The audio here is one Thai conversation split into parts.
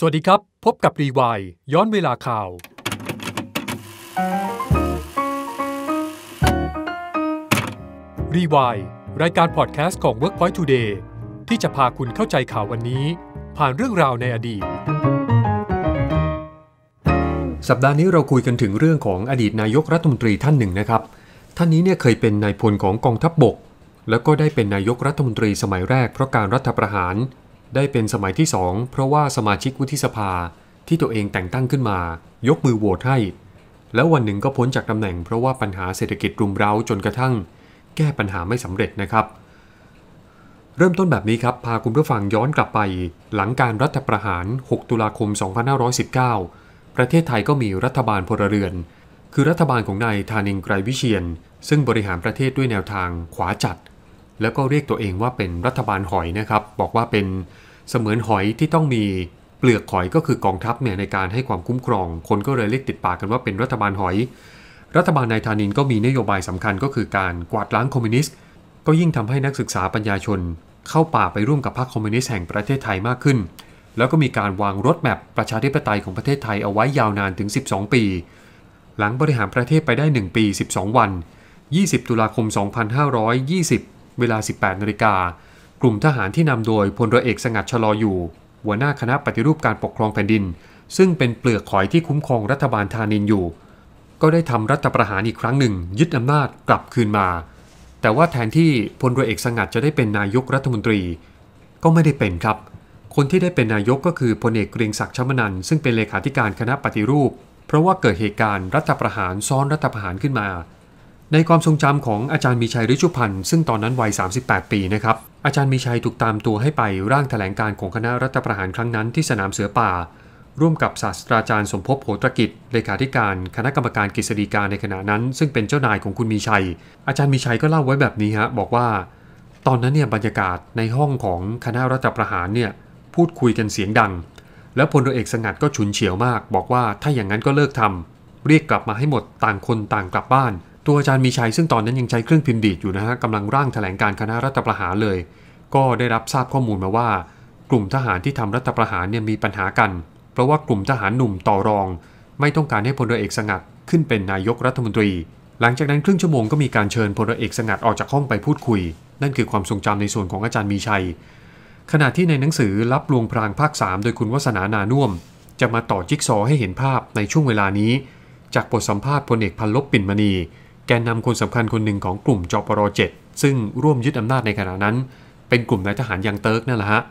สวัสดีครับ พบกับรีวายย้อนเวลาข่าวรีวายรายการพอดแคสต์ของ Workpoint Today ที่จะพาคุณเข้าใจข่าววันนี้ ผ่านเรื่องราวในอดีต สัปดาห์นี้เราคุยกันถึงเรื่องของอดีตนายกรัฐมนตรีท่านหนึ่งนะครับ ท่านนี้เนี่ยเคยเป็นนายพลของกองทัพบบกแล้วก็ได้เป็นนายกรัฐมนตรีสมัยแรกเพราะการรัฐประหารได้เป็นสมัยที่สองเพราะว่าสมาชิกวุฒิสภาที่ตัวเองแต่งตั้งขึ้นมา ยกมือโหวตให้ แล้ววันหนึ่งก็พ้นจากตำแหน่งเพราะว่าปัญหาเศรษฐกิจรุมเร้าจนกระทั่ง แก้ปัญหาไม่สำเร็จนะครับ เริ่มต้นแบบนี้ครับ พาคุณผู้ฟังย้อนกลับไปหลังการรัฐประหาร 6 ตุลาคม 2519 ประเทศไทยก็มีรัฐบาลพลเรือน คือรัฐบาลของนายธานินไกรวิเชียนซึ่งบริหารประเทศด้วยแนวทางขวาจัดแล้วก็เรียกตัวเองว่าเป็นรัฐบาลหอยนะครับ บอกว่าเป็นเสมือนหอยที่ต้องมีเปลือกหอยก็คือกองทัพเนี่ยในการให้ความคุ้มครอง คนก็เลยเรียกติดปากกันว่าเป็นรัฐบาลหอย รัฐบาลนายธานินก็มีนโยบายสำคัญก็คือการกวาดล้างคอมมิวนิสต์ ก็ยิ่งทำให้นักศึกษาปัญญาชน เข้าป่าไปร่วมกับพรรคคอมมิวนิสต์แห่งประเทศไทยมากขึ้น แล้วก็มีการวางรถแมพประชาธิปไตยของประเทศไทยเอาไว้ยาวนานถึง 12 ปี หลังบริหารประเทศไปได้ 1 ปี 12 วัน 20 ตุลาคม 2520เวลา 18 นาฬิกา กลุ่มทหารที่นำโดยพลรเอกสงัดชลออยู่ หัวหน้าคณะปฏิรูปการปกครองแผ่นดิน ซึ่งเป็นเปลือกหอยที่คุ้มครองรัฐบาลธานินอยู่ ก็ได้ทำรัฐประหารอีกครั้งหนึ่ง ยึดอำนาจกลับคืนมา แต่ว่าแทนที่พลรเอกสงัดจะได้เป็นนายกรัฐมนตรี ก็ไม่ได้เป็นครับ คนที่ได้เป็นนายกก็คือพลเอกเกรียงศักดิ์ชมนันซึ่งเป็นเลขาธิการคณะปฏิรูป เพราะว่าเกิดเหตุการณ์รัฐประหารซ้อนรัฐประหารขึ้นมาในความทรงจำของอาจารย์มีชัยริชุพันธ์ซึ่งตอนนั้นวัย38ปีนะครับอาจารย์มีชัยถูกตามตัวให้ไปร่างแถลงการของคณะรัฐประหารครั้งนั้นที่สนามเสือป่า ร่วมกับศาสตราจารย์สมภพโหตรกิจเลขาธิการ คณะกรรมการกฤษฎีการในขณะนั้น ซึ่งเป็นเจ้านายของคุณมีชัย อาจารย์มีชัยก็เล่าไว้แบบนี้ฮะบอกว่า ตอนนั้นเนี่ยบรรยากาศในห้องของคณะรัฐประหารเนี่ยพูดคุยกันเสียงดัง แล้วพลเอกสงัดก็ฉุนเฉียวมาก บอกว่าถ้าอย่างนั้นก็เลิกทำ เรียกกลับมาให้หมดต่างคนต่างกลับบ้านตัว อาจารย์มีชัยซึ่งตอนนั้นยังใช้เครื่องพิมพ์ดีดอยู่นะฮะกำลังร่างแถลงการคณะรัฐประหารเลย ก็ได้รับทราบข้อมูลมาว่า กลุ่มทหารที่ทำรัฐประหารเนี่ยมีปัญหากัน เพราะว่ากลุ่มทหารหนุ่มต่อรอง ไม่ต้องการให้พลเอกสงัดขึ้นเป็นนายกรัฐมนตรี หลังจากนั้นครึ่งชั่วโมงก็มีการเชิญพลเอเอกสงัดออกจากห้องไปพูดคุย นั่นคือความทรงจำในส่วนของอาจารย์มีชัย ขณะที่ในหนังสือรับลวงพรางภาค3โดยคุณวัฒนานานุ่มจะมาต่อจิ๊กซอให้เห็นภาพในช่วงเวลานี้ จากบทสัมภาษณ์พลเอกพันลบปิ่นมณีแกนนำคนสำคัญคนหนึ่งของกลุ่มจปร7ซึ่งร่วมยึดอำนาจในขณะนั้น เป็นกลุ่มนายทหารยังเติร์กนั่นแหละฮะ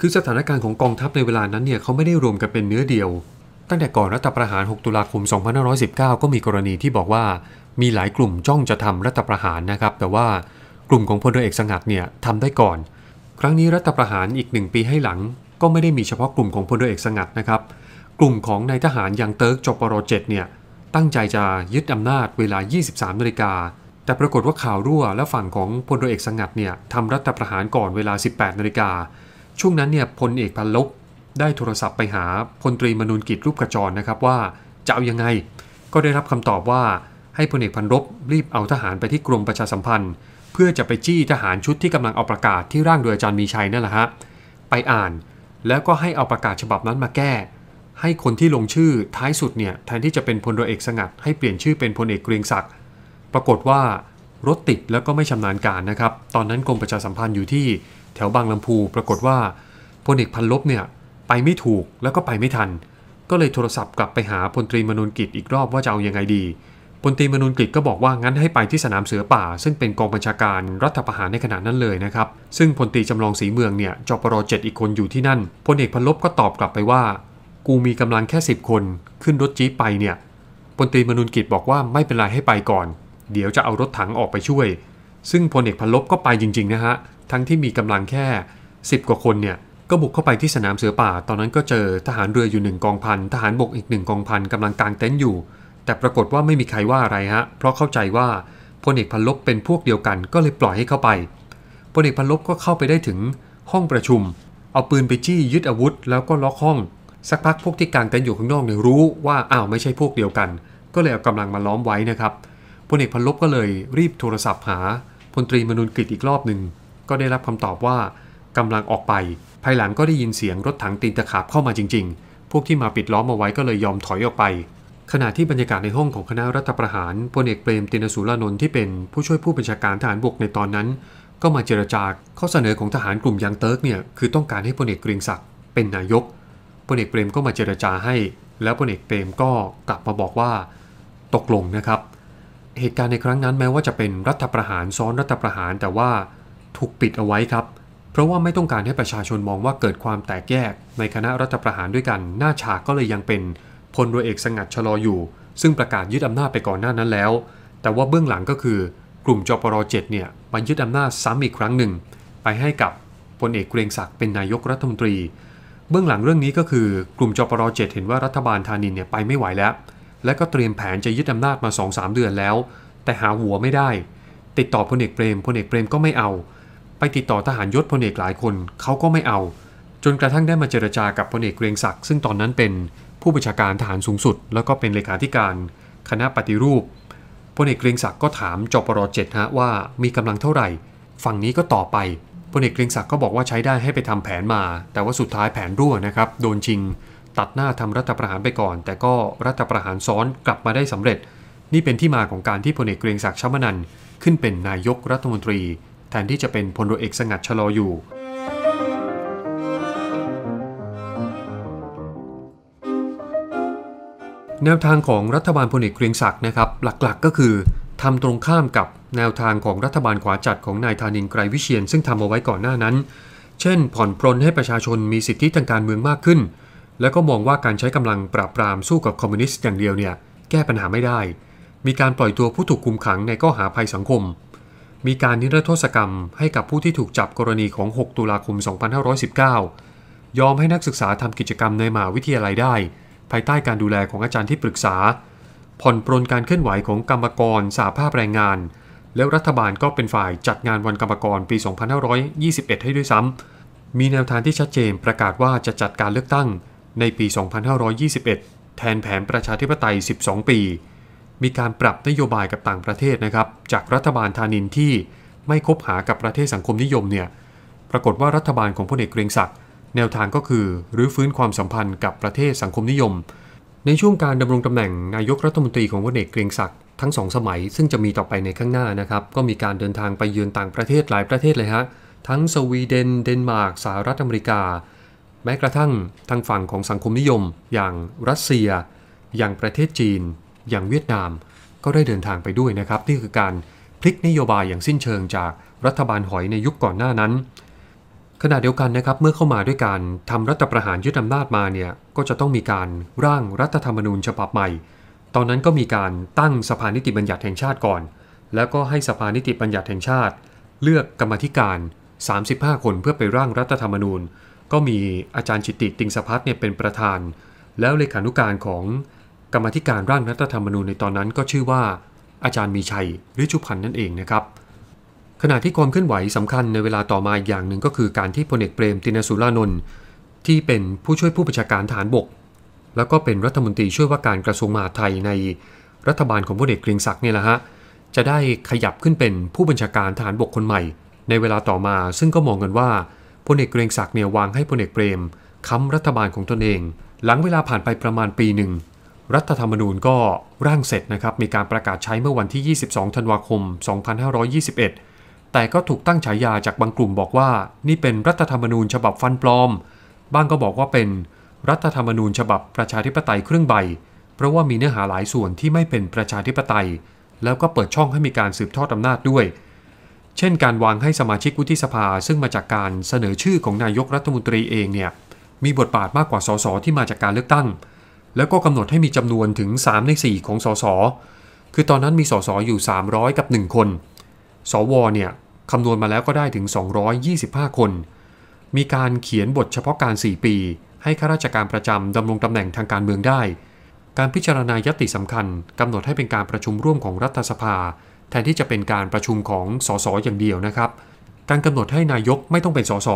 คือสถานการณ์ของกองทัพในเวลานั้นเนี่ยเขาไม่ได้รวมกันเป็นเนื้อเดียว ตั้งแต่ก่อนรัฐประหาร 6 ตุลาคม 2519 ก็มีกรณีที่บอกว่า มีหลายกลุ่มจ้องจะทำรัฐประหารนะครับ แต่ว่ากลุ่มของพลเอเอกสงัดเนี่ยทำได้ก่อน ครั้งนี้รัฐประหารอีกหนึ่งปีให้หลังก็ไม่ได้มีเฉพาะกลุ่มของพลเอเอกสงัดนะครับกลุ่มของนายทหารยังเติร์กจปรเจเนี่ยตั้งใจจะยึดอำนาจเวลา 23นาฬิกา แต่ปรากฏว่าข่าวรั่วและฝั่งของพลเอเอกสังัดเนี่ยทำรัฐประหารก่อนเวลา 18 นาฬิกาช่วงนั้นเนี่ยพลเอกพันลบได้โทรศัพท์ไปหาพลตรีมนูนกิจรูปกระจรนะครับว่า จะเอายังไง ก็ได้รับคำตอบว่าให้พลเอกพันลบรีบเอาทหารไปที่กรมประชาสัมพันธ์ เพื่อจะไปจี้ทหารชุดที่กำลังเอาประกาศที่ร่างโดยอาจารย์มีชัยนั่นแหละฮะไปอ่าน แล้วก็ให้เอาประกาศฉบับนั้นมาแก้ให้คนที่ลงชื่อท้ายสุดเนี่ยแทนที่จะเป็นพลเรือเอกสงัด ให้เปลี่ยนชื่อเป็นพลเอกเกรียงศักดิ์ปรากฏว่ารถติดแล้วก็ไม่ชำนาญการนะครับ ตอนนั้นกรมประชาสัมพันธ์อยู่ที่แถวบางลำพู ปรากฏว่าพลเอกพันลบเนี่ยไปไม่ถูกแล้วก็ไปไม่ทัน ก็เลยโทรศัพท์ กลับไปหาพลตรีมนุนกิจอีกรอบว่าจะเอาอยัางไง ดี พลตรีมนุนกิจก็บอกว่างั้นให้ไปที่สนามเสือป่า ซึ่งเป็นกองบัญชาการรัฐประหารในขณะนั้นเลยนะครับ ซึ่งพลตรีจำลองสีเมืองเนี่ยจปรเจ็ดอีกคนอยู่ที่นั่น พลเอกพันลบก็ตอบกลับไปว่ากูมีกำลังแค่สิบคนขึ้นรถจี๊ปไปเนี่ยพลตรีมนุนกิจบอกว่าไม่เป็นไรให้ไปก่อน เดี๋ยวจะเอารถถังออกไปช่วย ซึ่งพลเอกพันลบก็ไปจริงๆนะฮะ ทั้งที่มีกำลังแค่ 10 กว่าคนเนี่ย ก็บุกเข้าไปที่สนามเสือป่า ตอนนั้นก็เจอทหารเรืออยู่หนึ่งกองพัน ทหารบกอีกหนึ่งกองพันกำลังกางเต็นท์อยู่ แต่ปรากฏว่าไม่มีใครว่าอะไรฮะ เพราะเข้าใจว่าพลเอกพันลบเป็นพวกเดียวกัน ก็เลยปล่อยให้เข้าไป พลเอกพันลบก็เข้าไปได้ถึงห้องประชุม เอาปืนไปจี้ยึดอาวุธแล้วก็ล็อกห้องสักพักพวกที่กางเต็นท์อยู่ข้างนอกเนี่ยรู้ว่าอ้าวไม่ใช่พวกเดียวกัน ก็เลยเอากำลังมาล้อมไว้นะครับพลเอกพันลบก็เลยรีบโทรศัพท์หา พลตรีมนุนกิษอีกรอบหนึ่งก็ได้รับคำตอบว่า กำลังออกไป ภายหลังก็ได้ยินเสียงรถถังตีนตะขาบเข้ามาจริงๆ พวกที่มาปิดล้อมเอาไว้ก็เลยยอมถอยออกไป ขณะที่บรรยากาศในห้องของคณะรัฐประหารพลเอกเปรมตินสุรานนท์ที่เป็นผู้ช่วยผู้บัญชาการทหารบกในตอนนั้น ก็มาเจรจาข้อเสนอของทหารกลุ่มยังเติร์กเนี่ยคือต้องการให้พลเอกกรีงศักดิ์เป็นนายกพลเอกเปรมก็มาเจรจาให้ แล้วพลเอกเปรมก็กลับมาบอกว่าตกลงนะครับ เหตุการณ์ในครั้งนั้นแม้ว่าจะเป็นรัฐประหารซ้อนรัฐประหาร แต่ว่าถูกปิดเอาไว้ครับ เพราะว่าไม่ต้องการให้ประชาชนมองว่าเกิดความแตกแยก ในคณะรัฐประหารด้วยกัน หน้าฉากก็เลยยังเป็นพลรัอเอกสงัดชะลออยู่ ซึ่งประกาศยึดอำนาจไปก่อนหน้านั้นแล้ว แต่ว่าเบื้องหลังก็คือกลุ่มจปรดเนี่ยมันยึดอำนาจซ้ำอีกครั้งหนึ่งไปให้กับพลเอกเกรงศักดิ์เป็นนายกรัฐมนตรีเบื้องหลังเรื่องนี้ก็คือกลุ่มจปรเจเห็นว่ารัฐบาลธานินเนี่ยไปไม่ไหวแล้ว และก็เตรียมแผนจะยึดอำนาจมา2สเดือนแล้ว แต่หาหัวไม่ได้ ติดต่อพลเอกเปรมพลเอกเปรมก็ไม่เอา ไปติดต่อทหารยศพลเอกหลายคนเขาก็ไม่เอา จนกระทั่งได้มาเจรจากับพลเอกเกรงศักดิ์ซึ่งตอนนั้นเป็นผู้บัญชาการทหารสูงสุด แล้วก็เป็นเลขาธิการ คณะปฏิรูปพลเอกเกรงศักดิ์ก็ถามจปรเจฮะว่ามีกำลังเท่าไหร่ฝั่งนี้ก็ต่อไปพลเอกเกรียงศักดิ์ก็บอกว่าใช้ได้ให้ไปทำแผนมา แต่ว่าสุดท้ายแผนรั่วนะครับ โดนจริง ตัดหน้าทำรัฐประหารไปก่อน แต่ก็รัฐประหารซ้อนกลับมาได้สำเร็จ นี่เป็นที่มาของการที่พลเอกเกรียงศักดิ์ชมนันขึ้นเป็นนายกรัฐมนตรี แทนที่จะเป็นพลเอกสงัดชะลออยู่ แนวทางของรัฐบาลพลเอกเกรียงศักดิ์นะครับ หลักๆกก็คือทำตรงข้ามกับแนวทางของรัฐบาลขวาจัดของนายธานินไกรวิเชียนซึ่งทำเอาไว้ก่อนหน้านั้น เช่นผ่อนปรนให้ประชาชนมีสิทธิทางการเมืองมากขึ้น และก็มองว่าการใช้กำลังปราบปรามสู้กับคอมมิวนิสต์อย่างเดียวเนี่ย แก้ปัญหาไม่ได้ มีการปล่อยตัวผู้ถูกคุมขังในข้อหาภัยสังคม มีการนิรโทษกรรม ให้กับผู้ที่ถูกจับกรณีของ 6 ตุลาคม 2519 ยอมให้นักศึกษาทำกิจกรรมในมหาวิทยาลัยได้ ภายใต้การดูแลของอาจารย์ที่ปรึกษา ผ่อนปรนการเคลื่อนไหวของกรรมกรสาภาพแรงงานแล้วรัฐบาลก็เป็นฝ่ายจัดงานวันกรรมกรปี 2521 ให้ด้วยซ้ำ มีแนวทางที่ชัดเจนประกาศว่าจะจัดการเลือกตั้งในปี 2521 แทนแผนประชาธิปไตย 12 ปี มีการปรับนโยบายกับต่างประเทศนะครับจากรัฐบาลธานินที่ไม่คบหากับประเทศสังคมนิยมเนี่ย ปรากฏว่ารัฐบาลของพลเอกเกรียงศักดิ์แนวทางก็คือรื้อฟื้นความสัมพันธ์กับประเทศสังคมนิยมในช่วงการดำรงตำแหน่งนายกรัฐมนตรีของพเอกเกรียงศักดิ์ทั้งสองสมัย ซึ่งจะมีต่อไปในข้างหน้านะครับ ก็มีการเดินทางไปเยือนต่างประเทศหลายประเทศเลยฮะทั้งสวีเดน เดนมาร์กสหรัฐอเมริกา แม้กระทั่งทางฝั่งของสังคมนิยม อย่างรัสเซีย อย่างประเทศจีน อย่างเวียดนาม ก็ได้เดินทางไปด้วยนะครับนี่คือการพลิกนโยบายอย่างสิ้นเชิงจากรัฐบาลหอยในยุคก่อนหน้านั้นขณะเดียวกันนะครับเมื่อเข้ามาด้วยการทำรัฐประหารยึดอานาจมาเนี่ยก็จะต้องมีการร่างรัฐธรรมนูญฉบับใหม่ ตอนนั้นก็มีการตั้งสภานิติบัญญัติแห่งชาติก่อน แล้วก็ให้สภานิติบัญญัติแห่งชาติ เลือกกรรมธิการ 35 คนเพื่อไปร่างรัฐธรรมนูญ ก็มีอาจารย์จิตติติงสพัฒน์เนี่ยเป็นประธาน แล้วเลขานุการของกรรมธิการร่างรัฐธรรมนูญในตอนนั้นก็ชื่อว่า อาจารย์มีชัยฤชุพันธ์นั่นเองนะครับขณะที่ความเคลื่อนไหวสำคัญในเวลาต่อมาอย่างหนึ่งก็คือการที่พลเอกเปรม ตินสุรานนท์ที่เป็นผู้ช่วยผู้บัญชาการฐานบก แล้วก็เป็นรัฐมนตรีช่วยว่าการกระทรวงมหาดไทยในรัฐบาลของพลเอกเกรียงศักดิ์เนี่ยแหละฮะจะได้ขยับขึ้นเป็นผู้บัญชาการฐานบกคนใหม่ ในเวลาต่อมาซึ่งก็มองกันว่าพลเอกเกรียงศักดิ์เนี่ยวางให้พลเอกเปรมค้ำรัฐบาลของตนเอง หลังเวลาผ่านไปประมาณปีหนึ่งรัฐธรรมนูญก็ร่างเสร็จนะครับมีการประกาศใช้เมื่อวันที่ 22 ธันวาคม 2521แต่ก็ถูกตั้งฉายาจากบางกลุ่มบอกว่า นี่เป็นรัฐธรรมนูญฉบับฟันปลอม บ้างก็บอกว่าเป็น รัฐธรรมนูญฉบับประชาธิปไตยครึ่งใบ เพราะว่ามีเนื้อหาหลายส่วนที่ไม่เป็นประชาธิปไตย แล้วก็เปิดช่องให้มีการสืบทอดอำนาจด้วย เช่นการวางให้สมาชิกวุฒิสภา ซึ่งมาจากการเสนอชื่อของนายกรัฐมนตรีเองเนี่ย มีบทบาทมากกว่าสสที่มาจากการเลือกตั้ง แล้วก็กำหนดให้มีจำนวนถึง3ใน4ของสส คือตอนนั้นมีสสอยู่ 300 กับ1คน สวเนี่ยคำนวณมาแล้วก็ได้ถึง 225 คน มีการเขียนบทเฉพาะการ 4 ปี ให้ข้าราชการประจำดำรงตำแหน่งทางการเมืองได้ การพิจารณายติสำคัญกำหนดให้เป็นการประชุมร่วมของรัฐสภา แทนที่จะเป็นการประชุมของสสอย่างเดียวนะครับ การกำหนดให้นายกไม่ต้องเป็นสส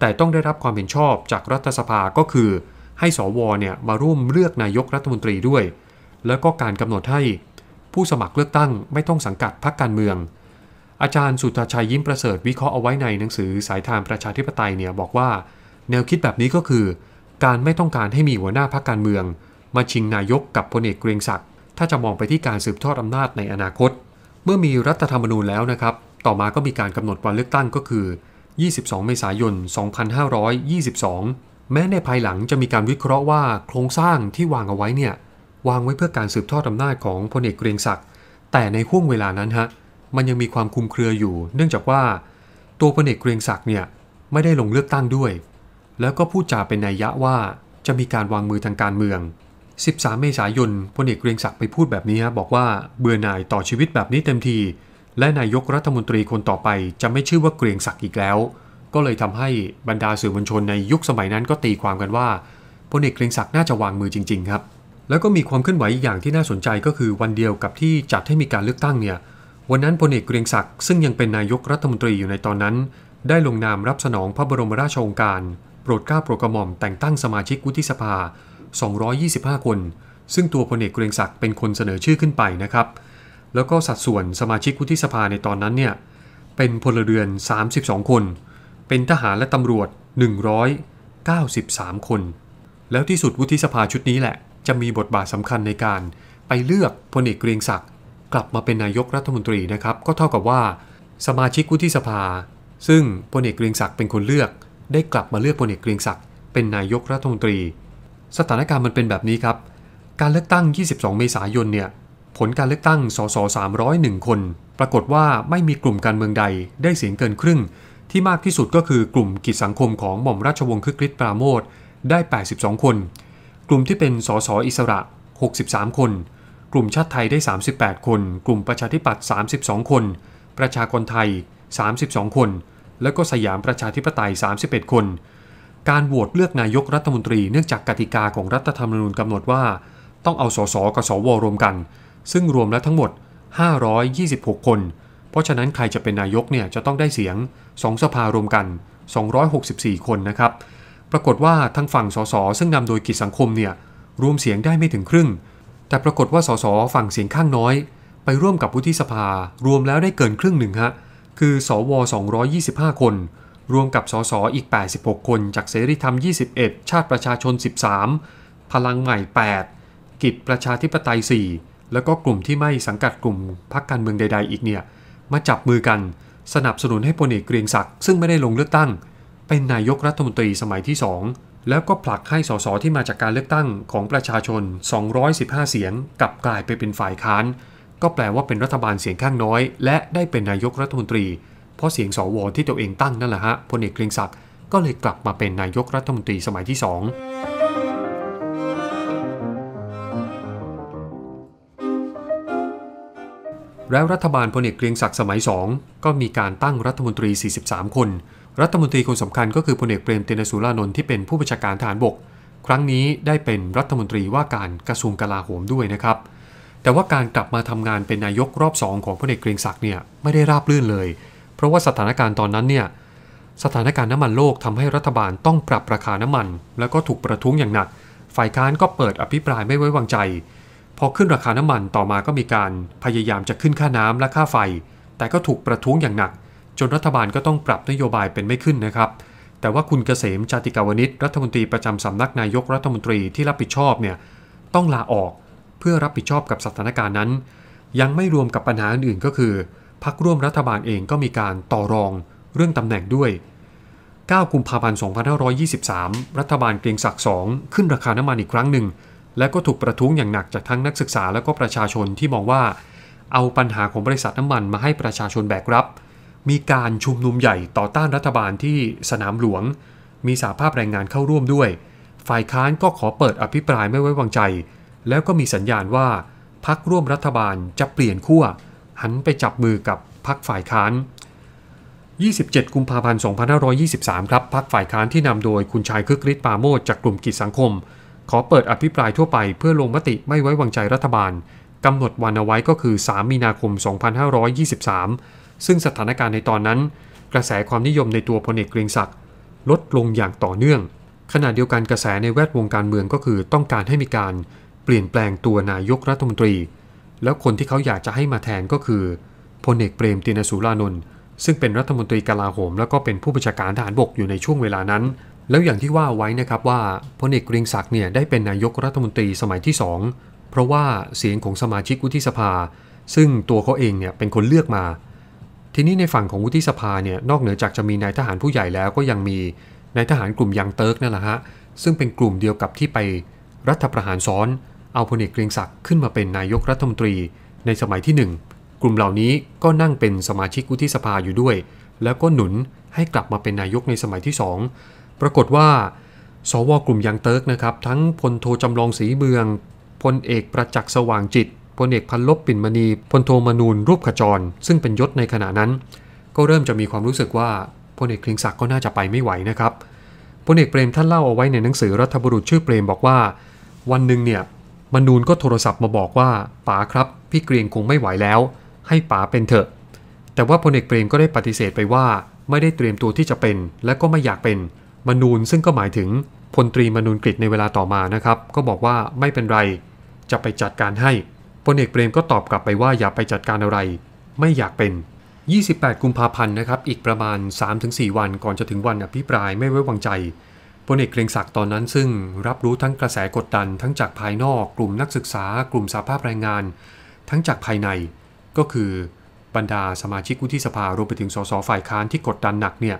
แต่ต้องได้รับความเห็นชอบจากรัฐสภาก็คือ ให้สวเนี่ยมาร่วมเลือกนายกรัฐมนตรีด้วย แล้วก็การกำหนดให้ผู้สมัครเลือกตั้งไม่ต้องสังกัดพรรคการเมืองอาจารย์สุทธชัยยิ้มประเสริฐวิเคราะห์เอาไว้ในหนังสือสายทางประชาธิปไตยเนี่ยบอกว่า แนวคิดแบบนี้ก็คือ การไม่ต้องการให้มีหัวหน้าพรรคการเมือง มาชิงนายกกับพลเอกเกรียงศักดิ์ถ้าจะมองไปที่การสืบทอดอำนาจในอนาคต เมื่อมีรัฐธรรมนูญแล้วนะครับ ต่อมาก็มีการกำหนดวันเลือกตั้งก็คือ 22เมษายน 2522 แม้ในภายหลังจะมีการวิเคราะห์ว่าโครงสร้างที่วางเอาไว้เนี่ยวางไว้เพื่อการสืบทอดอำนาจของพลเอกเกรียงศักดิ์แต่ในห่วงเวลานั้นฮะมันยังมีความคุมเครืออยู่ เนื่องจากว่า ตัวพลเอกเกรียงศักดิ์เนี่ยไม่ได้ลงเลือกตั้งด้วย แล้วก็พูดจาเป็นนัยยะว่าจะมีการวางมือทางการเมือง 13 เมษายนพลเอกเกรียงศักดิ์ไปพูดแบบนี้บอกว่าเบื่อหน่ายต่อชีวิตแบบนี้เต็มที และนายกรัฐมนตรีคนต่อไปจะไม่ชื่อว่าเกรียงศักดิ์อีกแล้ว ก็เลยทำให้บรรดาสื่อมวลชนในยุคสมัยนั้นก็ตีความกันว่าพลเอกเกรียงศักดิ์น่าจะวางมือจริง ๆ ครับ แล้วก็มีความเคลื่อนไหวอีกอย่างที่น่าสนใจก็คือวันเดียวกับที่จัดให้มีการเลือกตั้งเนี่ยวันนั้นพลเอกเกรียงศักดิ์ซึ่งยังเป็นนายกรัฐมนตรีอยู่ในตอนนั้น ได้ลงนามรับสนองพระบรมราชโองการโปรดเกล้าโปรดกระหม่อมแต่งตั้งสมาชิกวุฒิสภา 225 คน ซึ่งตัวพลเอกเกรียงศักดิ์เป็นคนเสนอชื่อขึ้นไปนะครับ แล้วก็สัดส่วนสมาชิกวุฒิสภาในตอนนั้นเนี่ยเป็นพลเรือน 32 คน เป็นทหารและตำรวจ 193 คน แล้วที่สุดวุฒิสภาชุดนี้แหละ จะมีบทบาทสำคัญในการ ไปเลือกพลเอกเกรียงศักดิ์กลับมาเป็นนายกรัฐมนตรีนะครับก็เท่ากับว่าสมาชิกวุฒิสภา ซึ่งพลเอกเกรียงศักดิ์เป็นคนเลือก ได้กลับมาเลือกพลเอกเกรียงศักดิ์เป็นนายกรัฐมนตรี สถานการณ์มันเป็นแบบนี้ครับ การเลือกตั้ง 22 เมษายนเนี่ยผลการเลือกตั้ง สส 301 คน ปรากฏว่าไม่มีกลุ่มการเมืองใดได้เสียงเกินครึ่ง ที่มากที่สุดก็คือกลุ่มกิจสังคมของหม่อมราชวงศ์คึกฤทธิ์ปราโมชได้82คนกลุ่มที่เป็นสสอิสระ 63 คนกลุ่มชาติไทยได้ 38 คน กลุ่มประชาธิปัตย์ 32 คน ประชากรไทย 32 คน แล้วก็สยามประชาธิปไตย31 คน การโหวตเลือกนายกรัฐมนตรีเนื่องจากกติกาของรัฐธรรมนูญกำหนดว่า ต้องเอา สส กับ สว รวมกัน ซึ่งรวมแล้วทั้งหมด 526 คน เพราะฉะนั้นใครจะเป็นนายกเนี่ยจะต้องได้เสียง 2 สภารวมกัน 264 คนนะครับ ปรากฏว่าทางฝั่ง สส ซึ่งนำโดยกิจสังคมเนี่ย รวมเสียงได้ไม่ถึงครึ่งแต่ปรากฏว่าสสฝั่งเสียงข้างน้อย ไปร่วมกับวุฒิสภา รวมแล้วได้เกินครึ่งหนึ่งฮะ คือสว225 คนรวมกับสสอีก 86 คนจากเสรีธรรม 21 ชาติประชาชน 13 พลังใหม่ 8 กิจประชาธิปไตย 4 แล้วก็กลุ่มที่ไม่สังกัดกลุ่มพรรคการเมืองใดๆ อีกเนี่ย มาจับมือกัน สนับสนุนให้พลเอกเกรียงศักดิ์ซึ่งไม่ได้ลงเลือกตั้ง เป็นนายกรัฐมนตรีสมัยที่2แล้วก็ผลักให้สสที่มาจากการเลือกตั้งของประชาชน 215 เสียงกลับกลายไปเป็นฝ่ายค้าน ก็แปลว่าเป็นรัฐบาลเสียงข้างน้อย และได้เป็นนายกรัฐมนตรีเพราะเสียงสวที่ตัวเองตั้งนั่นแหละฮะพลเอกเกรียงศักดิ์ก็เลยกลับมาเป็นนายกรัฐมนตรีสมัยที่ 2 แล้วรัฐบาลพลเอกเกรียงศักดิ์สมัย2ก็มีการตั้งรัฐมนตรี43คนรัฐมนตรีคนสำคัญก็คือพลเอกเปรมเตนสุรานนท์ที่เป็นผู้บัญชาการทหารบก ครั้งนี้ได้เป็นรัฐมนตรีว่าการกระทรวงกลาโหมด้วยนะครับ แต่ว่าการกลับมาทำงานเป็นนายกรอบสองของพลเอกเกรียงศักดิ์เนี่ยไม่ได้ราบรื่นเลย เพราะว่าสถานการณ์ตอนนั้นเนี่ยสถานการณ์น้ำมันโลกทำให้รัฐบาลต้องปรับราคาน้ำมัน แล้วก็ถูกประท้วงอย่างหนัก ฝ่ายค้านก็เปิดอภิปรายไม่ไว้วางใจ พอขึ้นราคาน้ำมันต่อมาก็มีการพยายามจะขึ้นค่าน้ำและค่าไฟ แต่ก็ถูกประท้วงอย่างหนักจนรัฐบาลก็ต้องปรับนโยบายเป็นไม่ขึ้นนะครับ แต่ว่าคุณเกษมชาติกาวนิชรัฐมนตรีประจำสำนักนายกรัฐมนตรีที่รับผิดชอบเนี่ยต้องลาออกเพื่อรับผิดชอบกับสถานการณ์นั้น ยังไม่รวมกับปัญหาอื่นก็คือ พักร่วมรัฐบาลเองก็มีการต่อรองเรื่องตำแหน่งด้วย9กุมภาพันธ์2523 รัฐบาลเกรียงศักดิ์สองขึ้นราคาน้ำมันอีกครั้งหนึ่งและก็ถูกประท้วงอย่างหนักจากทั้งนักศึกษาและก็ประชาชนที่มองว่า เอาปัญหาของบริษัทน้ำมันมาให้ประชาชนแบกรับเมีการชุมนุมใหญ่ต่อต้านรัฐบาลที่สนามหลวง มีสาภาพแรงงานเข้าร่วมด้วย ฝ่ายค้านก็ขอเปิดอภิปรายไม่ไว้วางใจ แล้วก็มีสัญญาณว่า พักร่วมรัฐบาลจะเปลี่ยนขั้วหันไปจับมือกับพักฝ่ายค้าน 27กุมภาพันธ์2523 ครับพักฝ่ายค้านที่นำโดยคุณชายคึกฤทธิ์ปาโมดจากกลุ่มกิจสังคม ขอเปิดอภิปรายทั่วไปเพื่อลงมติไม่ไว้วางใจรัฐบาลกำหนดวันเอาไว้ก็คือ 3 มีนาคม 2523ซึ่งสถานการณ์ในตอนนั้น กระแสความนิยมในตัวพลเอกเกรียงศักดิ์ลดลงอย่างต่อเนื่องขณะเดียวกันกระแสในแวดวงการเมืองก็คือต้องการให้มีการ เปลี่ยนแปลงตัวนายกรัฐมนตรี แล้วคนที่เขาอยากจะให้มาแทนก็คือพลเอกเปรมตินสุรานนท์ซึ่งเป็นรัฐมนตรีกลาโหมแล้วก็เป็นผู้บัญชาการทหารบกอยู่ในช่วงเวลานั้น แล้วอย่างที่ว่าไว้นะครับว่าพลเอกเกรียงศักดิ์เนี่ยได้เป็นนายกรัฐมนตรีสมัยที่2เพราะว่าเสียงของสมาชิกวุฒิสภา ซึ่งตัวเขาเองเนี่ยเป็นคนเลือกมาทีนี้ในฝั่งของวุฒิสภาเนี่ยนอกเหนือจากจะมีนายทหารผู้ใหญ่แล้วก็ยังมีนายทหารกลุ่มยังเติร์กนั่นแหละฮะซึ่งเป็นกลุ่มเดียวกับที่ไปรัฐประหารซ้อน เอาพลเอกเกรียงศักดิ์ขึ้นมาเป็นนายกรัฐมนตรีในสมัยที่ 1 กลุ่มเหล่านี้ก็นั่งเป็นสมาชิกวุฒิสภาอยู่ด้วย แล้วก็หนุนให้กลับมาเป็นนายกในสมัยที่ 2 ปรากฏว่าสวกลุ่มยังเติร์กนะครับทั้งพลโทจำลองสีเมืองพลเอกประจักษ์สว่างจิตพลเอกพันลบปิ่นมณีพลโทมนูนรูปขจร ซึ่งเป็นยศในขณะนั้น ก็เริ่มจะมีความรู้สึกว่าพลเอกคลิงศักดิ์ก็น่าจะไปไม่ไหวนะครับพลเอกเปรมท่านเล่าเอาไว้ในหนังสือรัฐบุรุษชื่อเปรมบอกว่า วันหนึ่งเนี่ยมนูนก็โทรศัพท์มาบอกว่าป๋าครับ พี่เกรียงคงไม่ไหวแล้ว ให้ป๋าเป็นเถอะ แต่ว่าพลเอกเปรมก็ได้ปฏิเสธไปว่าไม่ได้เตรียมตัวที่จะเป็น และก็ไม่อยากเป็น มนูนซึ่งก็หมายถึงพลตรีมนูนกฤษในเวลาต่อมานะครับก็บอกว่าไม่เป็นไรจะไปจัดการให้พลเอกเปรมก็ตอบกลับไปว่าอย่าไปจัดการอะไร ไม่อยากเป็น 28 กุมภาพันธ์นะครับ อีกประมาณ 3-4 วันก่อนจะถึงวันอภิปรายไม่ไว้วางใจพลเอกเกรงศักดิ์ตอนนั้นซึ่งรับรู้ทั้งกระแสกดดัน ทั้งจากภายนอกกลุ่มนักศึกษา กลุ่มสาภาพแรงงาน ทั้งจากภายใน ก็คือบรรดาสมาชิกวุฒิสภารวมไปถึงสสฝ่ายค้านที่กดดันหนักเนี่ย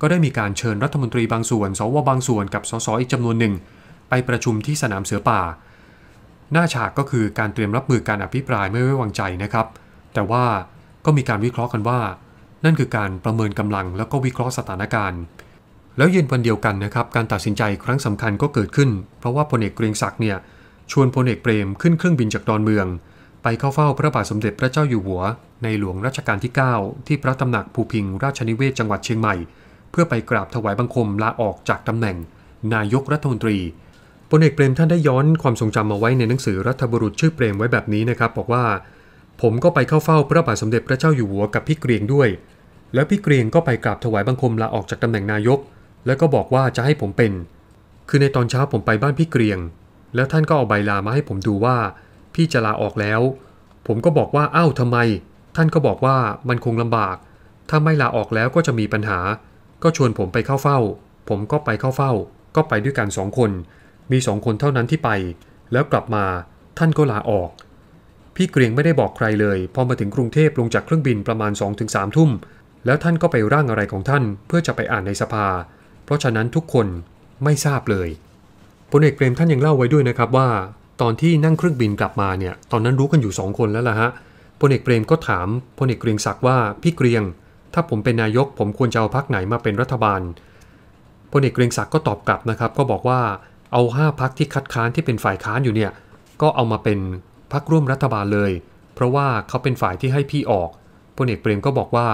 ก็ได้มีการเชิญรัฐมนตรีบางส่วนสวบางส่วนกับสสอีกจำนวนหนึ่ง ไปประชุมที่สนามเสือป่าหน้าฉากก็คือการเตรียมรับมือการอภิปรายไม่ไว้วางใจนะครับ แต่ว่าก็มีการวิเคราะห์กันว่า นั่นคือการประเมินกำลังแล้วก็วิเคราะห์สถานการณ์แล้วเย็นวันเดียวกันนะครับการตัดสินใจครั้งสำคัญก็เกิดขึ้นเพราะว่าพลเอกเกรียงศักดิ์เนี่ยชวนพลเอกเปรมขึ้นเครื่องบินจากดอนเมือง ไปเข้าเฝ้าพระบาทสมเด็จพระเจ้าอยู่หัว ในหลวงรัชกาลที่ 9 ที่พระตำหนักภูพิงราชนิเวศจังหวัดเชียงใหม่ เพื่อไปกราบถวายบังคมลาออกจากตำแหน่ง นายกรัฐมนตรีพลเอกเปรม ท่านได้ย้อนความทรงจำามาไว้ในหนังสือรัฐบุรุษชื่อเปรมไว้แบบนี้นะครับบอกว่า ผมก็ไปเข้าเฝ้าพระบาทสมเด็จพระเจ้าอยู่หัวกับพี่เกรียงด้วย แล้วพี่เกรียงก็ไปกราบถวายบังคมลาออกจากตำแหน่งนายก แล้วก็บอกว่าจะให้ผมเป็น คือในตอนเช้าผมไปบ้านพี่เกรียง แล้วท่านก็เอาใบลามาให้ผมดูว่าพี่จะลาออกแล้ว ผมก็บอกว่าอ้าวทาไม ท่านก็บอกว่ามันคงลำบาก ถ้าไม่ลาออกแล้วก็จะมีปัญหา ก็ชวนผมไปเข้าเฝ้า ผมก็ไปเข้าเฝ้า ก็ไปด้วยกันสองคนมีสองคนเท่านั้นที่ไป แล้วกลับมาท่านก็ลาออก พี่เกรียงไม่ได้บอกใครเลย พอมาถึงกรุงเทพลงจากเครื่องบินประมาณ2สทุ่มแล้วท่านก็ไปร่างอะไรของท่านเพื่อจะไปอ่านในสภา เพราะฉะนั้นทุกคนไม่ทราบเลยพลเอกเปรมท่านยังเล่าไว้ด้วยนะครับว่า ตอนที่นั่งเครื่องบินกลับมาเนี่ยตอนนั้นรู้กันอยู่ 2 คนแล้วล่ะฮะพลเอกเปรมก็ถามพลเอกเกรียงศักดิ์ว่าพี่เกรียง ถ้าผมเป็นนายก ผมควรจะเอาพักไหนมาเป็นรัฐบาลพลเอกเกรียงศักดิ์ก็ตอบกลับนะครับก็บอกว่าเอา5พักที่คัดค้านที่เป็นฝ่ายค้านอยู่เนี่ย ก็เอามาเป็นพักร่วมรัฐบาลเลย เพราะว่าเขาเป็นฝ่ายที่ให้พี่ออกพลเอกเปรมก็บอกว่า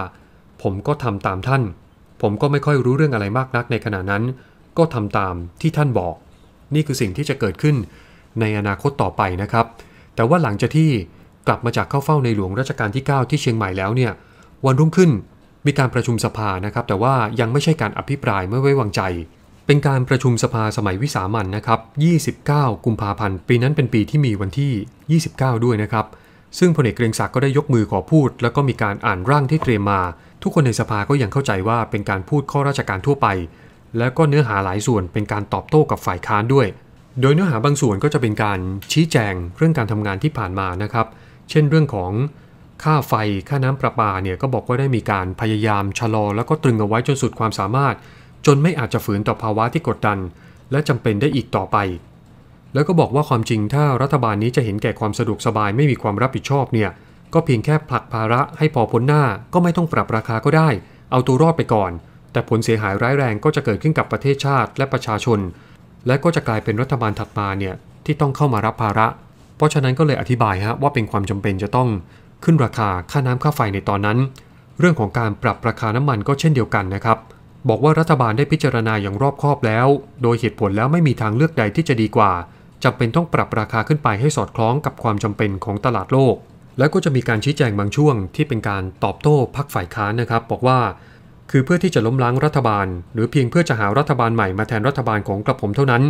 ผมก็ทำตามท่าน ผมก็ไม่ค่อยรู้เรื่องอะไรมากนักในขณะนั้น ก็ทำตามที่ท่านบอก นี่คือสิ่งที่จะเกิดขึ้นในอนาคตต่อไปนะครับ แต่ว่าหลังจากที่กลับมาจากเข้าเฝ้าในหลวงรัชกาลที่9ที่เชียงใหม่แล้วเนี่ยวันรุ่งขึ้นมีการประชุมสภานะครับ แต่ว่ายังไม่ใช่การอภิปรายไม่ไว้วางใจเป็นการประชุมสภาสมัยวิสามันนะครับ29 กุมภาพันธ์ ปีนั้นเป็นปีที่มีวันที่ 29 ด้วยนะครับ ซึ่งพลเอกเกรียงศักดิ์ก็ได้ยกมือขอพูด แล้วก็มีการอ่านร่างที่เตรียมมา ทุกคนในสภาก็ยังเข้าใจว่าเป็นการพูดข้อราชการทั่วไป แล้วก็เนื้อหาหลายส่วนเป็นการตอบโต้กับฝ่ายค้านด้วย โดยเนื้อหาบางส่วนก็จะเป็นการชี้แจงเรื่องการทำงานที่ผ่านมานะครับ เช่นเรื่องของค่าไฟค่าน้ำประปาเนี่ยก็บอกว่าได้มีการพยายามชะลอ แล้วก็ตรึงเอาไว้จนสุดความสามารถจนไม่อาจจะฝืนต่อภาวะที่กดดัน และจำเป็นได้อีกต่อไป แล้วก็บอกว่าความจริงถ้ารัฐบาลนี้จะเห็นแก่ความสะดวกสบายไม่มีความรับผิดชอบเนี่ย ก็เพียงแค่ผลักภาระให้พอพ้นหน้าก็ไม่ต้องปรับราคาก็ได้ เอาตัวรอดไปก่อน แต่ผลเสียหายร้ายแรงก็จะเกิดขึ้นกับประเทศชาติและประชาชน และก็จะกลายเป็นรัฐบาลถัดมาเนี่ยที่ต้องเข้ามารับภาระ เพราะฉะนั้นก็เลยอธิบายฮะว่าเป็นความจำเป็นจะต้องขึ้นราคาค่าน้ำค่าไฟในตอนนั้น เรื่องของการปรับราคาน้ำมันก็เช่นเดียวกันนะครับบอกว่ารัฐบาลได้พิจารณาอย่างรอบคอบแล้ว โดยเหตุผลแล้วไม่มีทางเลือกใดที่จะดีกว่า จำเป็นต้องปรับราคาขึ้นไปให้สอดคล้องกับความจำเป็นของตลาดโลก และก็จะมีการชี้แจงบางช่วงที่เป็นการตอบโต้พักฝ่ายค้านนะครับ บอกว่า คือเพื่อที่จะล้มล้างรัฐบาล หรือเพียงเพื่อจะหารัฐบาลใหม่มาแทนรัฐบาลของกระผมเท่านั้น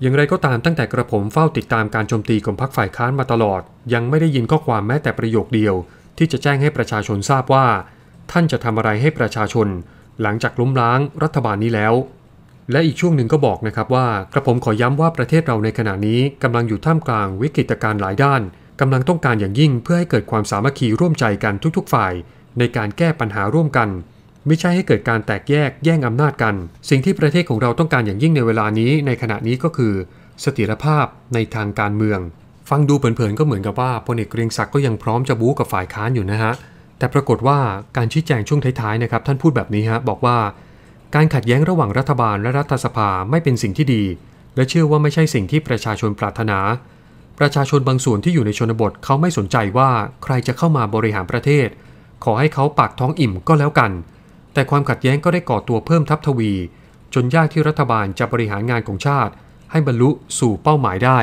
อย่างไรก็ตามตั้งแต่กระผมเฝ้าติดตามการโจมตีของพักฝ่ายค้านมาตลอด ยังไม่ได้ยินข้อความแม้แต่ประโยคเดียว ที่จะแจ้งให้ประชาชนทราบว่า ท่านจะทำอะไรให้ประชาชนหลังจากล้มล้างรัฐบาลนี้แล้ว และอีกช่วงหนึ่งก็บอกนะครับว่า กระผมขอย้ำว่าประเทศเราในขณะนี้กำลังอยู่ท่ามกลางวิกฤตการณ์หลายด้านกำลังต้องการอย่างยิ่งเพื่อให้เกิดความสามัคคีร่วมใจกันทุกๆ ฝ่าย ในการแก้ปัญหาร่วมกัน ไม่ใช่ให้เกิดการแตกแยกแย่งอำนาจกัน สิ่งที่ประเทศของเราต้องการอย่างยิ่งในเวลานี้ ในขณะนี้ก็คือเสถียรภาพในทางการเมือง ฟังดูเผินๆก็เหมือนกับว่าพลเอกเกรียงศักดิ์ก็ยังพร้อมจะบู๊กับฝ่ายค้านอยู่นะฮะแต่ปรากฏว่าการชี้แจงช่วงท้ายๆนะครับท่านพูดแบบนี้ฮะบอกว่า การขัดแย้งระหว่างรัฐบาลและรัฐสภาไม่เป็นสิ่งที่ดี และเชื่อว่าไม่ใช่สิ่งที่ประชาชนปรารถนา ประชาชนบางส่วนที่อยู่ในชนบทเขาไม่สนใจว่าใครจะเข้ามาบริหารประเทศ ขอให้เขาปากท้องอิ่มก็แล้วกัน แต่ความขัดแย้งก็ได้ก่อตัวเพิ่มทับทวี จนยากที่รัฐบาลจะบริหารงานของชาติ ให้บรรลุสู่เป้าหมายได้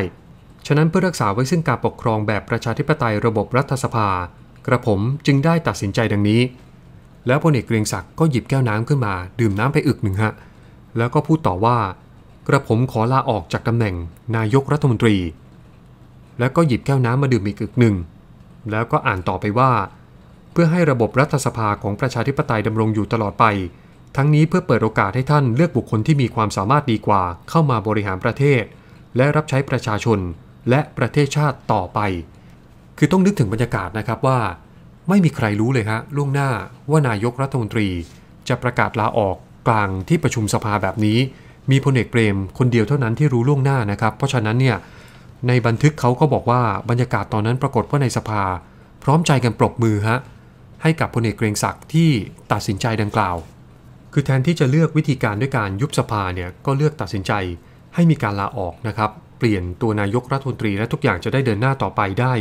ฉะนั้นเพื่อรักษาไว้ซึ่งการปกครองแบบประชาธิปไตยระบบรัฐสภากระผมจึงได้ตัดสินใจดังนี้ แล้วพลเอกเกรียงศักดิ์ก็หยิบแก้วน้ำขึ้นมาดื่มน้ำไปอึกหนึ่งฮะ แล้วก็พูดต่อว่า กระผมขอลาออกจากตำแหน่ง นายกรัฐมนตรี แล้วก็หยิบแก้วน้ำมาดื่มอีกอึกหนึ่ง แล้วก็อ่านต่อไปว่า เพื่อให้ระบบรัฐสภาของประชาธิปไตยดำรงอยู่ตลอดไป ทั้งนี้เพื่อเปิดโอกาสให้ท่านเลือกบุคคลที่มีความสามารถดีกว่า เข้ามาบริหารประเทศ และรับใช้ประชาชนและประเทศชาติต่อไปคือต้องนึกถึงบรรยากาศนะครับว่า ไม่มีใครรู้เลยฮะล่วงหน้าว่านายกรัฐมนตรี จะประกาศลาออกกลางที่ประชุมสภาแบบนี้ มีพลเอกเปรมคนเดียวเท่านั้นที่รู้ล่วงหน้านะครับ เพราะฉะนั้นเนี่ยในบันทึกเขาก็บอกว่าบรรยากาศตอนนั้นปรากฏว่าในสภา พร้อมใจกันปรบมือฮะให้กับพลเอกเกรงศักดิ์ที่ตัดสินใจดังกล่าว คือแทนที่จะเลือกวิธีการด้วยการยุบสภาเนี่ยก็เลือกตัดสินใจให้มีการลาออกนะครับเปลี่ยนตัวนายกรัฐมนตรีและทุกอย่างจะได้เดินหน้าต่อไปได้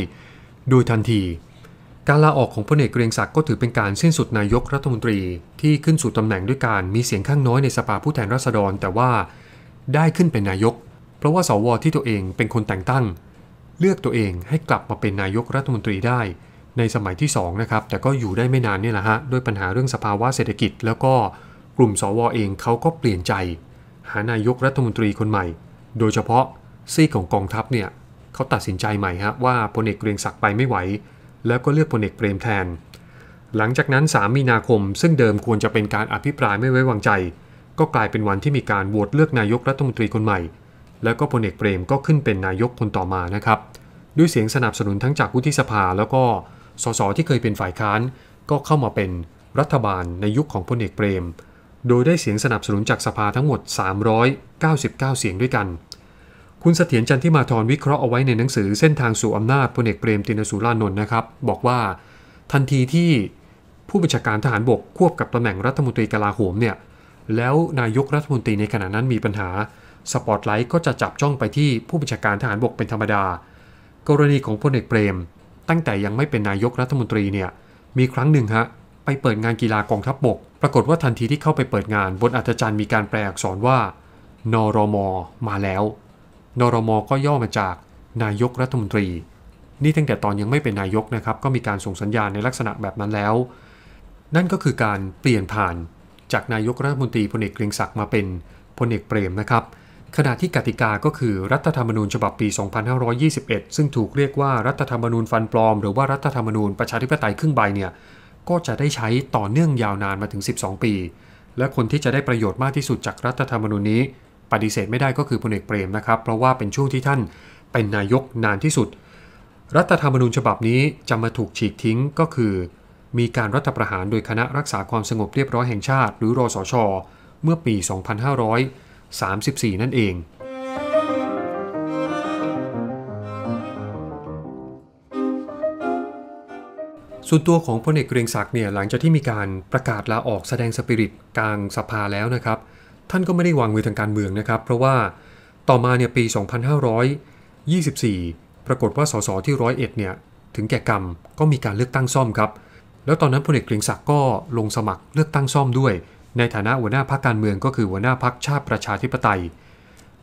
โดยทันที การลาออกของพลเอกเกรียงศักดิ์ก็ถือเป็นการสิ้นสุดนายกรัฐมนตรีที่ขึ้นสู่ตำแหน่งด้วยการมีเสียงข้างน้อยในสภาผู้แทนราษฎร แต่ว่าได้ขึ้นเป็นนายกเพราะว่าสวที่ตัวเองเป็นคนแต่งตั้ง เลือกตัวเองให้กลับมาเป็นนายกรัฐมนตรีได้ ในสมัยที่ 2 นะครับ แต่ก็อยู่ได้ไม่นานนี่แหละฮะด้วยปัญหาเรื่องสภาวะเศรษฐกิจ แล้วก็กลุ่มสวเองเขาก็เปลี่ยนใจ หานายกรัฐมนตรีคนใหม่ โดยเฉพาะซีของกองทัพเนี่ยเขาตัดสินใจใหม่ฮะว่าพลเอกเกรียงศักดิ์ไปไม่ไหว แล้วก็เลือกพลเอกเปรมแทน หลังจากนั้น 3 มีนาคมซึ่งเดิมควรจะเป็นการอภิปรายไม่ไว้วางใจ ก็กลายเป็นวันที่มีการโหวตเลือกนายกรัฐมนตรีคนใหม่ แล้วก็พลเอกเปรมก็ขึ้นเป็นนายกคนต่อมานะครับด้วยเสียงสนับสนุนทั้งจากวุฒิสภาแล้วก็สสที่เคยเป็นฝ่ายค้าน ก็เข้ามาเป็นรัฐบาลในยุคของพลเอกเปรม โดยได้เสียงสนับสนุนจากสภาทั้งหมด 399 เสียงด้วยกันคุณเสถียรจันทิมาธรวิเคราะห์เอาไว้ในหนังสือเส้นทางสู่อำนาจพลเอกเปรม ตินสุรานนท์นะครับ บอกว่า ทันทีที่ผู้บัญชาการทหารบกควบกับตำแหน่งรัฐมนตรีกลาโหมเนี่ยแล้วนายกรัฐมนตรีในขณะนั้นมีปัญหาสปอตไลท์ก็จะจับจ้องไปที่ผู้บัญชาการทหารบกเป็นธรรมดา กรณีของพลเอกเปรม ตั้งแต่ยังไม่เป็นนายกรัฐมนตรีเนี่ยมีครั้งหนึ่งฮะไปเปิดงานกีฬากองทัพบบกปรากฏว่าทันทีที่เข้าไปเปิดงานบนอัธจันทร์มีการแปลอักษรว่านรมมาแล้วนรม ก็ย่อมาจากนายกรัฐมนตรี นี่ตั้งแต่ตอนยังไม่เป็นนายกนะครับก็มีการส่งสัญญาณในลักษณะแบบนั้นแล้ว นั่นก็คือการเปลี่ยนผ่านจากนายกรัฐมนตรีพลเอกเกรียงศักดิ์มาเป็นพลเอกเปรมนะครับ ขณะที่กติกาก็คือรัฐธรรมนูญฉบับปี 2521 ซึ่งถูกเรียกว่ารัฐธรรมนูญ ฟันปลอมหรือว่ารัฐธรรมนูญประชาธิปไตยครึ่งใบเนี่ยก็จะได้ใช้ต่อเนื่องยาวนานมาถึง 12 ปี และคนที่จะได้ประโยชน์มากที่สุดจากรัฐธรรมนูญนี้ปฏิเสธไม่ได้ก็คือพลเอกเปรมนะครับ เพราะว่าเป็นช่วงที่ท่านเป็นนายกนานที่สุด รัฐธรรมนูญฉบับนี้จะมาถูกฉีกทิ้งก็คือ มีการรัฐประหารโดยคณะรักษาความสงบเรียบร้อยแห่งชาติหรือรอสชเมื่อปี 2534 นั่นเอง ส่วนตัวของพลเอกเกรียงศักดิ์เนี่ยหลังจากที่มีการประกาศลาออกแสดงสปิริตกลางสภาแล้วนะครับท่านก็ไม่ได้วางมือทางการเมืองนะครับเพราะว่าต่อมาเนี่ยปี 2524 ปรากฏว่าสสที่ร้อยเอ็ดเนี่ยถึงแก่กรรมก็มีการเลือกตั้งซ่อมครับแล้วตอนนั้นพลเอกเกรียงศักดิ์ก็ลงสมัครเลือกตั้งซ่อมด้วย ในฐานะหัวหน้าพรรคการเมืองก็คือหัวหน้าพรรคชาติประชาธิปไตย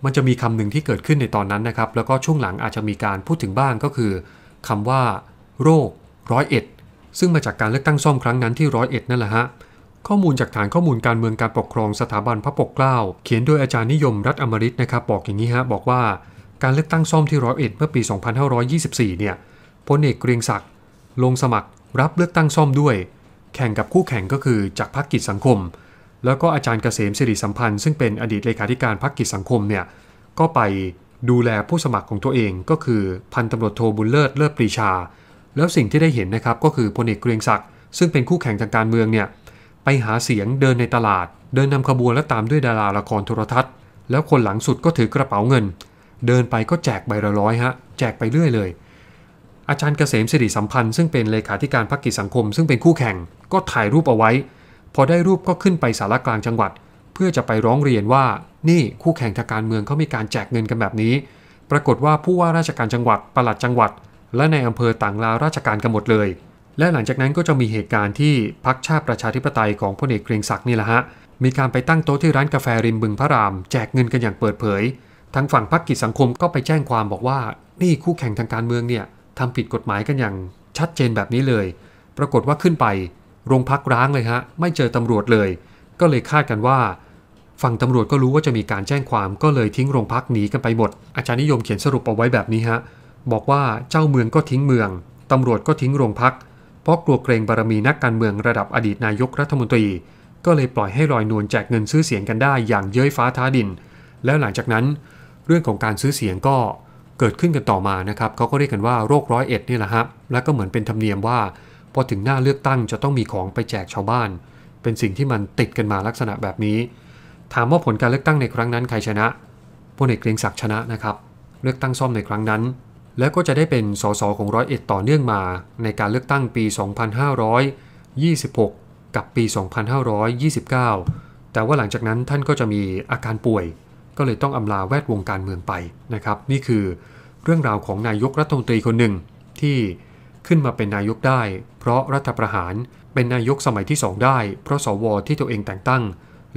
มันจะมีคำหนึ่งที่เกิดขึ้นในตอนนั้นนะครับแล้วก็ช่วงหลังอาจจะมีการพูดถึงบ้างก็คือคำว่าโรคร้อยเอ็ดซึ่งมาจากการเลือกตั้งซ่อมครั้งนั้นที่ร้อยเอ็ดนั่นแหละฮะเข้อมูลจากฐานข้อมูลการเมืองการปกครองสถาบันพระปกเกล้า เขียนโดยอาจารย์นิยมรัตอมริตนะครับบอกอย่างนี้ฮะบอกว่าการเลือกตั้งซ่อมที่ร้อยเอ็ดเมื่อปี 2524 เนี่ยพลเอกเกรียงศักดิ์ลงสมัครรับเลือกตั้งซ่อมด้วย แข่งกับคู่แข่งก็คือจากพรรคกิจสังคม แล้วก็อาจารย์เกษมสิริสัมพันธ์ซึ่งเป็นอดีตเลขาธิการพรรคกิจสังคมเนี่ยก็ไปดูแลผู้สมัครของตัวเอง ก็คือพันตำรวจโทบุญเลิศเลิศปรีชา แล้วสิ่งที่ได้เห็นนะครับก็คือพลเอกเกรียงศักดิ์ซึ่งเป็นคู่แข่งทางการเมืองเนี่ยไปหาเสียงเดินในตลาด เดินนำขบวนและตามด้วยดาราละครโทรทัศน์ แล้วคนหลังสุดก็ถือกระเป๋าเงิน เดินไปก็แจกใบละร้อยฮะ แจกไปเรื่อยเลย อาจารย์เกษมสิริสัมพันธ์ ซึ่งเป็นเลขาธิการพรรคกิจสังคม ซึ่งเป็นคู่แข่งก็ถ่ายรูปเอาไว้ พอได้รูปก็ขึ้นไปสารกลางจังหวัด เพื่อจะไปร้องเรียนว่านี่คู่แข่งทางการเมืองเขามีการแจกเงินกันแบบนี้ ปรากฏว่าผู้ว่าราชการจังหวัดปลัดจังหวัด และในอำเภอต่างลาราชการกันหมดเลยและหลังจากนั้นก็จะมีเหตุการณ์ที่พรรคชาติประชาธิปไตยของพลเอกเกรียงศักดิ์นี่แหละฮะ มีการไปตั้งโต๊ะที่ร้านกาแฟริมบึงพระรามแจกเงินกันอย่างเปิดเผย ทั้งฝั่งพรรคกิจสังคมก็ไปแจ้งความบอกว่านี่คู่แข่งทางการเมืองเนี่ยทำผิดกฎหมายกันอย่างชัดเจนแบบนี้เลย ปรากฏว่าขึ้นไป โรงพักร้างเลยฮะไม่เจอตำรวจเลย ก็เลยคาดกันว่า ฝั่งตำรวจก็รู้ว่าจะมีการแจ้งความก็เลยทิ้งโรงพักหนีกันไปหมดอาจารย์นิยมเขียนสรุปเอาไว้แบบนี้ฮะบอกว่าเจ้าเมืองก็ทิ้งเมืองตำรวจก็ทิ้งโรงพักพราะกลัวเกรงบารมีนักการเมืองระดับอดีตนายกรัฐมนตรี ก็เลยปล่อยให้ลอยนวลแจกเงินซื้อเสียงกันได้อย่างเย้ยฟ้าท้าดิน แล้วหลังจากนั้น เรื่องของการซื้อเสียงก็เกิดขึ้นกันต่อมานะครับเขาก็เรียกกันว่าโรคร้อยเอ็ดนี่แหละฮะและก็เหมือนเป็นธรรมเนียมว่า พอถึงหน้าเลือกตั้งจะต้องมีของไปแจกชาวบ้าน เป็นสิ่งที่มันติดกันมาลักษณะแบบนี้ ถามว่าผลการเลือกตั้งในครั้งนั้นใครชนะพลเอกเกรียงศักดิ์ชนะนะครับเลือกตั้งซ่อมในครั้งนั้นและก็จะได้เป็นสสของร้อยเอ็ดต่อเนื่องมาในการเลือกตั้งปี 2526 กับปี 2529 แต่ว่าหลังจากนั้นท่านก็จะมีอาการป่วย ก็เลยต้องอำลาแวดวงการเมืองไปนะครับนี่คือเรื่องราวของนายกรัฐมนตรีคนหนึ่ง ที่ขึ้นมาเป็นนายกได้ เพราะรัฐประหารเป็นนายกสมัยที่สองได้เพราะสวที่ตัวเองแต่งตั้ง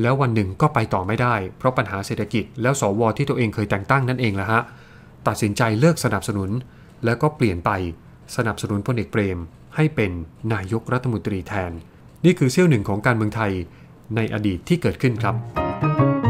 แล้ววันหนึ่งก็ไปต่อไม่ได้ เพราะปัญหาเศรษฐกิจแล้วสวที่ตัวเองเคยแต่งตั้งนั่นเองแหละฮะตัดสินใจเลิกสนับสนุน แล้วก็เปลี่ยนไปสนับสนุนพลเอกเปรมให้เป็นนายกรัฐมนตรีแทน นี่คือเซี่ยวหนึ่งของการเมืองไทยในอดีตที่เกิดขึ้นครับ